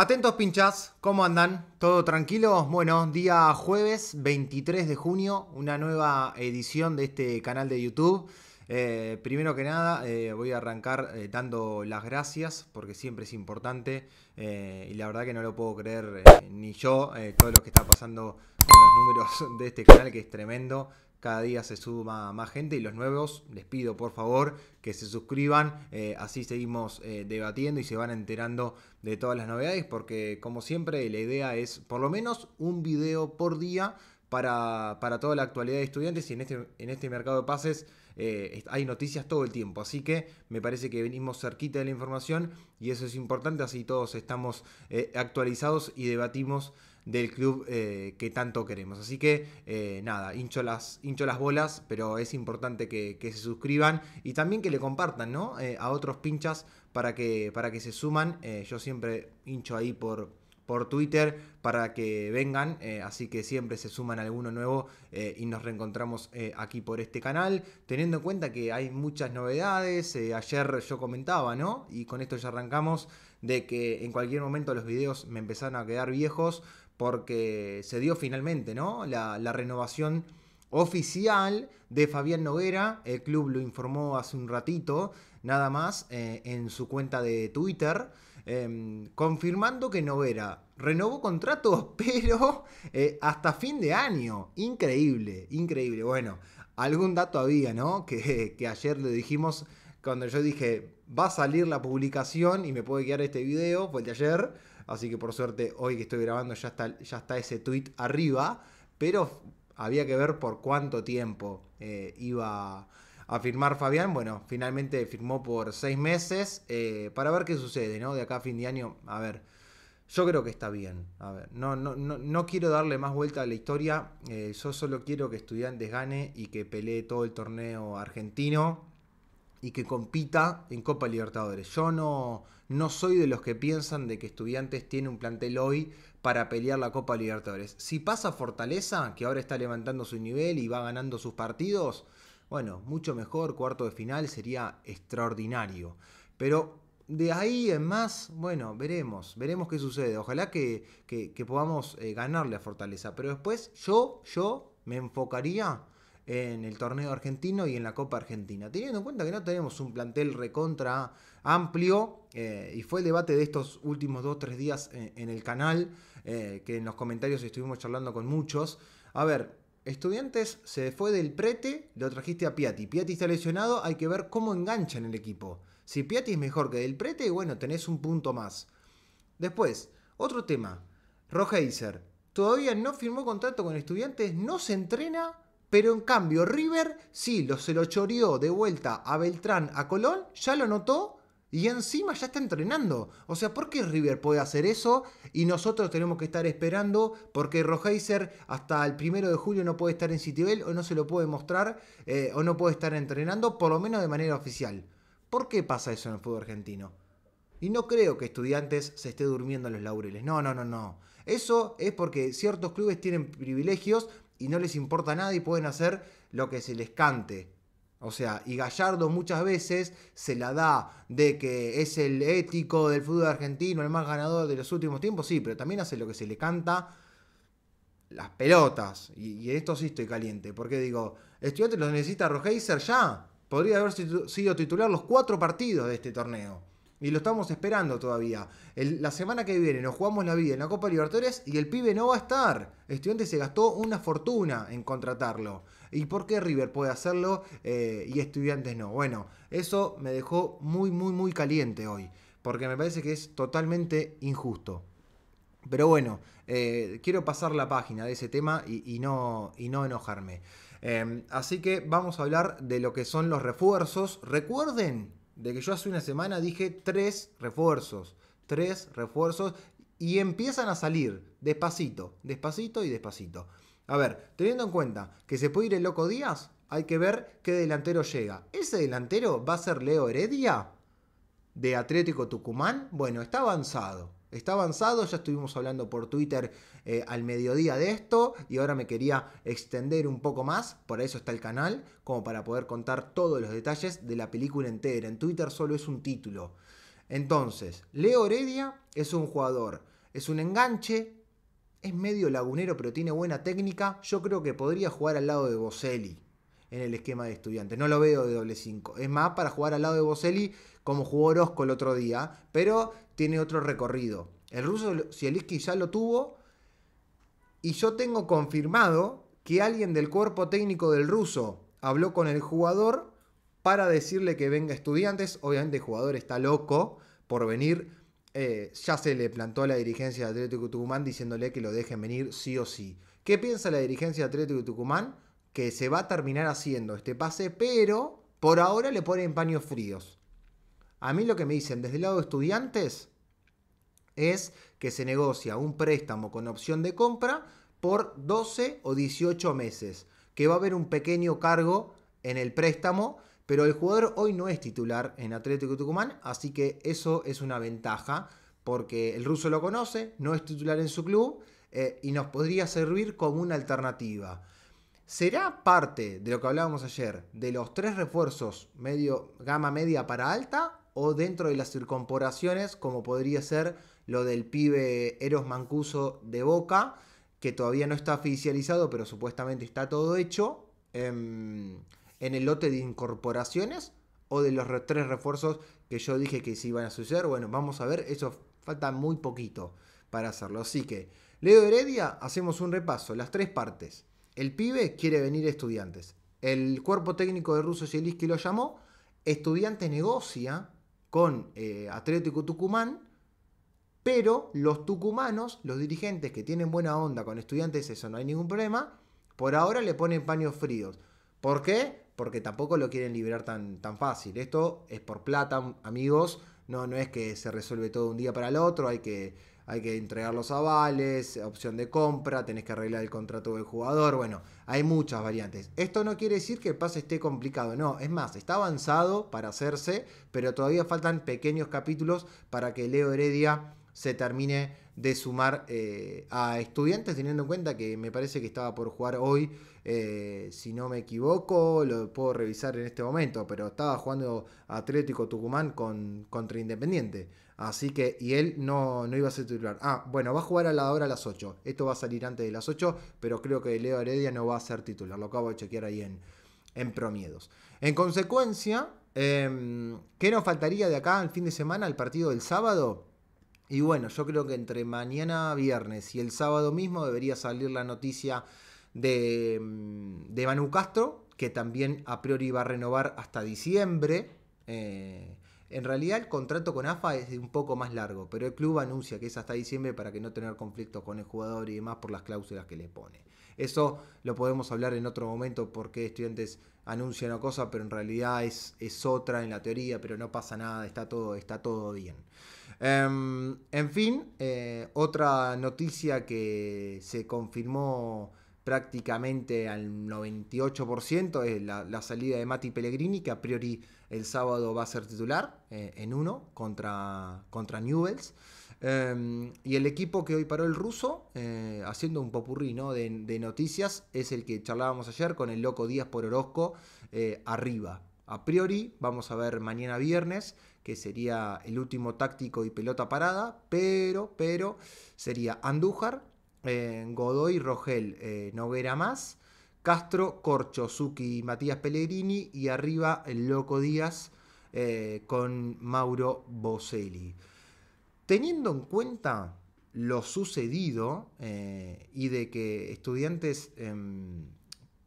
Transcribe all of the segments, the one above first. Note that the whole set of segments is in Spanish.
Atentos pinchas, ¿cómo andan? ¿Todo tranquilo? Bueno, día jueves 23 de junio, una nueva edición de este canal de YouTube. Eh, primero que nada, eh, voy a arrancar eh, dando las gracias, porque siempre es importante, y la verdad que no lo puedo creer ni yo, todo lo que está pasando con los números de este canal, que es tremendo. Cada día se suma más gente y los nuevos les pido por favor que se suscriban, así seguimos debatiendo y se van enterando de todas las novedades, porque como siempre la idea es por lo menos un video por día para, toda la actualidad de estudiantes y en este, en este mercado de pases eh, hay noticias todo el tiempo. Así que me parece que venimos cerquita de la información y eso es importante, así todos estamos eh, actualizados y debatimos del club eh, que tanto queremos. Así que nada, hincho las, hincho las bolas, pero es importante que, se suscriban y también que le compartan ¿no? a otros pinchas para que, para que se suman. yo siempre hincho ahí por, por Twitter para que vengan, eh, así que siempre se suman alguno nuevo eh, y nos reencontramos eh, aquí por este canal, teniendo en cuenta que hay muchas novedades, ayer yo comentaba, ¿no? Y con esto ya arrancamos, de que en cualquier momento los videos me empezaron a quedar viejos porque se dio finalmente, ¿no? La, la renovación oficial de Fabián Noguera, el club lo informó hace un ratito, nada más, en su cuenta de Twitter. Em, confirmando que no Novera renovó contrato, pero eh, hasta fin de año. Increíble, increíble. Bueno, algún dato había, ¿no? Que, ayer le dijimos cuando yo dije, va a salir la publicación y me puede quedar este video, fue el de ayer. Así que por suerte, hoy que estoy grabando ya está, ya está ese tweet arriba. Pero había que ver por cuánto tiempo eh, iba a firmar Fabián. Bueno, finalmente firmó por seis meses eh, para ver qué sucede, ¿no? De acá a fin de año, a ver. Yo creo que está bien. A ver, no, no, no, no quiero darle más vuelta a la historia. Eh, yo solo quiero que Estudiantes gane y que pelee todo el torneo argentino y que compita en Copa Libertadores. Yo no, no soy de los que piensan de que Estudiantes tiene un plantel hoy para pelear la Copa Libertadores. Si pasa Fortaleza, que ahora está levantando su nivel y va ganando sus partidos, bueno, mucho mejor, cuarto de final sería extraordinario. Pero de ahí en más, bueno, veremos, veremos qué sucede. Ojalá que, que, podamos eh, ganarle a Fortaleza. Pero después yo, yo me enfocaría en el torneo argentino y en la Copa Argentina. Teniendo en cuenta que no tenemos un plantel recontra amplio, eh, y fue el debate de estos últimos o tres días eh, en, el canal, que en los comentarios estuvimos charlando con muchos. A ver, Estudiantes se fue del prete, lo trajiste a Piatti. Piatti está lesionado, hay que ver cómo enganchan el equipo. Si Piatti es mejor que del prete, bueno, tenés un punto más. Después, otro tema. Rojaiser todavía no firmó contrato con estudiantes, no se entrena, pero en cambio River sí lo, se lo choreó de vuelta a Beltrán a Colón, ya lo notó y encima ya está entrenando. O sea, ¿por qué River puede hacer eso y nosotros tenemos que estar esperando? Porque Rojaiser hasta el primero de julio no puede estar en Citibel o no se lo puede mostrar eh, o no puede estar entrenando, por lo menos de manera oficial. ¿Por qué pasa eso en el fútbol argentino? Y no creo que estudiantes se esté durmiendo en los laureles. No, no, no, no. Eso es porque ciertos clubes tienen privilegios y no les importa nada y pueden hacer lo que se les cante. O sea, y Gallardo muchas veces se la da de que es el ético del fútbol argentino, el más ganador de los últimos tiempos, sí, pero también hace lo que se le canta las pelotas. Y, esto sí estoy caliente, porque digo, estudiante lo necesita Rogeiser ya. Podría haber sido titular los cuatro partidos de este torneo. Y lo estamos esperando todavía. la semana que viene nos jugamos la vida en la Copa Libertadores y el pibe no va a estar. Estudiantes se gastó una fortuna en contratarlo. ¿Y por qué River puede hacerlo eh, y estudiantes no? Bueno, eso me dejó muy, muy, muy caliente hoy. Porque me parece que es totalmente injusto. Pero bueno, eh, quiero pasar la página de ese tema y, no, y no enojarme. Eh, así que vamos a hablar de lo que son los refuerzos. Recuerden de que yo hace una semana dije tres refuerzos, tres refuerzos y empiezan a salir despacito, despacito y despacito. A ver, teniendo en cuenta que se puede ir el loco Díaz, hay que ver qué delantero llega. ¿Ese delantero va a ser Leo Heredia de Atlético Tucumán? Bueno, está avanzado. Está avanzado, ya estuvimos hablando por Twitter eh, al mediodía de esto y ahora me quería extender un poco más, por eso está el canal, como para poder contar todos los detalles de la película entera. En Twitter solo es un título. Entonces, Leo Heredia es un jugador, es un enganche, es medio lagunero pero tiene buena técnica, yo creo que podría jugar al lado de Boselli en el esquema de estudiantes. No lo veo de doble 5. Es más, para jugar al lado de Boselli, como jugó Orozco el otro día, pero tiene otro recorrido. El ruso Eliski ya lo tuvo y yo tengo confirmado que alguien del cuerpo técnico del ruso habló con el jugador para decirle que venga estudiantes. Obviamente el jugador está loco por venir. Eh, ya se le plantó a la dirigencia de Atlético Tucumán diciéndole que lo dejen venir sí o sí. ¿Qué piensa la dirigencia de Atlético Tucumán? que se va a terminar haciendo este pase, pero por ahora le ponen paños fríos. A mí lo que me dicen desde el lado de estudiantes es que se negocia un préstamo con opción de compra por 12 o 18 meses, que va a haber un pequeño cargo en el préstamo, pero el jugador hoy no es titular en Atlético Tucumán, así que eso es una ventaja, porque el ruso lo conoce, no es titular en su club eh, y nos podría servir como una alternativa. ¿Será parte de lo que hablábamos ayer, de los tres refuerzos medio, gama media para alta, o dentro de las circunporaciones, como podría ser lo del pibe Eros Mancuso de Boca, que todavía no está oficializado, pero supuestamente está todo hecho, em, en, el lote de incorporaciones, o de los tres refuerzos que yo dije que se iban a suceder? Bueno, vamos a ver, eso falta muy poquito para hacerlo. Así que, Leo Heredia, hacemos un repaso, las tres partes. El pibe quiere venir estudiantes. El cuerpo técnico de Russo Yelisky lo llamó. Estudiante negocia con eh, Atlético Tucumán, pero los tucumanos, los dirigentes que tienen buena onda con estudiantes, eso no hay ningún problema, por ahora le ponen paños fríos. ¿Por qué? Porque tampoco lo quieren liberar tan, tan fácil. Esto es por plata, amigos. No, no es que se resuelve todo un día para el otro, hay que hay que entregar los avales, opción de compra, tenés que arreglar el contrato del jugador, bueno, hay muchas variantes. Esto no quiere decir que el pase esté complicado, no, es más, está avanzado para hacerse, pero todavía faltan pequeños capítulos para que Leo Heredia se termine de sumar eh, a estudiantes, teniendo en cuenta que me parece que estaba por jugar hoy, eh, si no me equivoco, lo puedo revisar en este momento, pero estaba jugando Atlético Tucumán con, contra Independiente. Así que, y él no, iba a ser titular. Ah, bueno, va a jugar a la hora a las 8. Esto va a salir antes de las 8, pero creo que Leo Heredia no va a ser titular. Lo acabo de chequear ahí en, en promiedos. En consecuencia, em, ¿qué nos faltaría de acá al fin de semana, el partido del sábado? Y bueno, yo creo que entre mañana viernes y el sábado mismo debería salir la noticia de, mm, de Manu Castro, que también a priori va a renovar hasta diciembre. Eh, en realidad el contrato con AFA es un poco más largo, pero el club anuncia que es hasta diciembre para que no tener conflictos con el jugador y demás por las cláusulas que le pone. Eso lo podemos hablar en otro momento porque estudiantes anuncian una cosa, pero en realidad es, es otra en la teoría, pero no pasa nada, está todo, está todo bien. Em, en fin, eh, otra noticia que se confirmó prácticamente al 98% es la, salida de Mati Pellegrini, que a priori el sábado va a ser titular eh, en uno contra, contra Newells. Em, y el equipo que hoy paró el ruso, eh, haciendo un popurrí de, de, noticias, es el que charlábamos ayer con el loco Díaz por Orozco arriba a priori. Vamos a ver mañana viernes, que sería el último táctico y pelota parada, pero, pero sería Andújar, eh, Godoy, Rogel, eh, Noguera más, Castro, Corcho, Suki, Matías Pellegrini y arriba el Loco Díaz eh, con Mauro Boselli. Teniendo en cuenta lo sucedido y de que estudiantes em,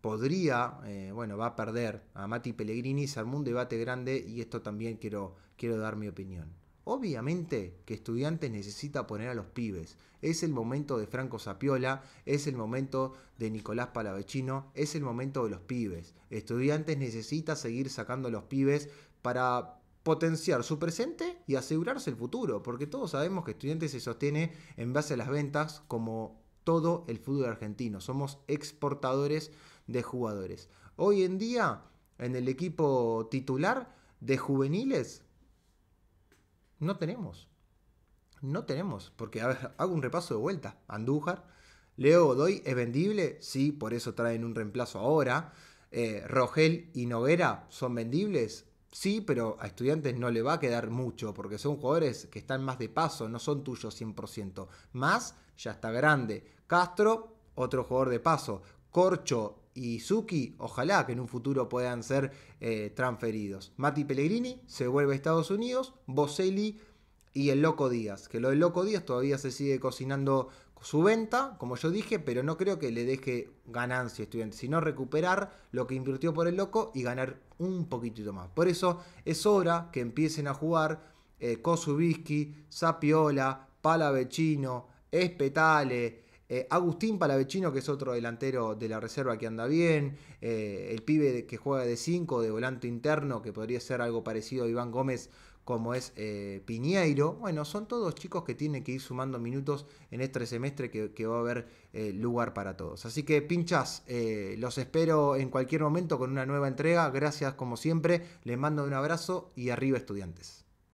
podría, eh, bueno, va a perder a Mati Pellegrini, se armó un debate grande y esto también quiero, quiero dar mi opinión. Obviamente que estudiantes necesita poner a los pibes. Es el momento de Franco Sapiola, es el momento de Nicolás Palavecino, es el momento de los pibes. Estudiantes necesita seguir sacando a los pibes para potenciar su presente y asegurarse el futuro, porque todos sabemos que estudiantes se sostiene en base a las ventas como todo el fútbol argentino. Somos exportadores de jugadores. Hoy en día, en el equipo titular de juveniles, no tenemos. No tenemos, porque hago un repaso de vuelta. Andújar, Leo Godoy es vendible, sí, por eso traen un reemplazo ahora. Eh, Rogel y Noguera son vendibles, Sí, pero a estudiantes no le va a quedar mucho, porque son jugadores que están más de paso, no son tuyos 100%. Más, ya está grande. Castro, otro jugador de paso. Corcho y Suki, ojalá que en un futuro puedan ser eh, transferidos. Mati Pellegrini se vuelve a Estados Unidos. Boselli y el Loco Díaz. Que lo del Loco Díaz todavía se sigue cocinando su venta, como yo dije, pero no creo que le deje ganancia estudiante sino recuperar lo que invirtió por el Loco y ganar un poquitito más. Por eso es hora que empiecen a jugar eh, Kosubiski, Sapiola, Palavecino, Espetale. Eh, Agustín Palavecino, que es otro delantero de la reserva que anda bien. Eh, el pibe que juega de 5, de volante interno, que podría ser algo parecido a Iván Gómez como es eh, Piñeiro. Bueno, son todos chicos que tienen que ir sumando minutos en este semestre que, va a haber eh, lugar para todos. Así que pinchas, eh, los espero en cualquier momento con una nueva entrega. Gracias como siempre, les mando un abrazo y arriba estudiantes.